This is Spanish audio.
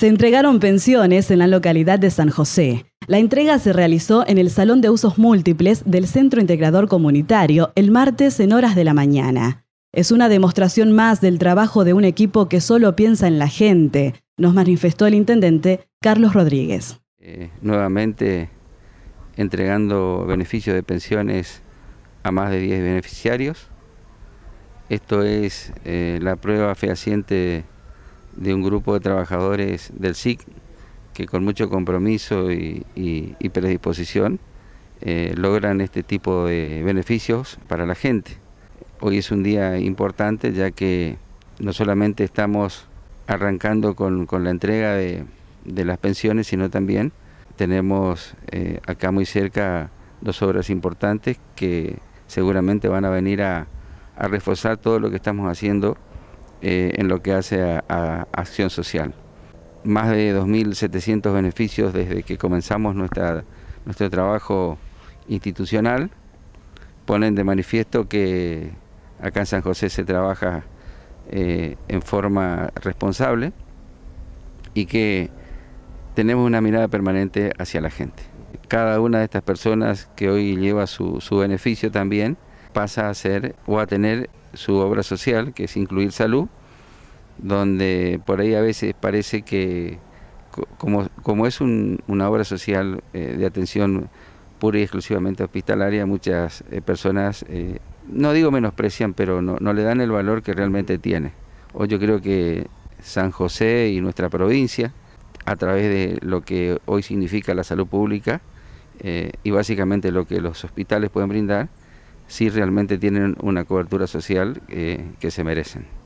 Se entregaron pensiones en la localidad de San José. La entrega se realizó en el Salón de Usos Múltiples del Centro Integrador Comunitario el martes en horas de la mañana. Es una demostración más del trabajo de un equipo que solo piensa en la gente, nos manifestó el intendente Carlos Rodríguez. Eh, nuevamente entregando beneficios de pensiones a más de 10 beneficiarios. Esto es eh, la prueba fehaciente de un grupo de trabajadores del SIC que con mucho compromiso y, predisposición eh, logran este tipo de beneficios para la gente. Hoy es un día importante ya que no solamente estamos arrancando con, la entrega de, las pensiones, sino también tenemos eh, acá muy cerca dos obras importantes que seguramente van a venir a reforzar todo lo que estamos haciendo eh, en lo que hace a, acción social. Más de 2.700 beneficios desde que comenzamos nuestra, nuestro trabajo institucional ponen de manifiesto que acá en San José se trabaja eh, en forma responsable y que tenemos una mirada permanente hacia la gente. Cada una de estas personas que hoy lleva su, su beneficio también pasa a ser o a tener su obra social, que es incluir salud, donde por ahí a veces parece que, como, como es una obra social eh, de atención pura y exclusivamente hospitalaria, muchas eh, personas, eh, no digo menosprecian, pero no, le dan el valor que realmente tiene. Hoy yo creo que San José y nuestra provincia, a través de lo que hoy significa la salud pública y básicamente lo que los hospitales pueden brindar, si realmente tienen una cobertura social eh, que se merecen.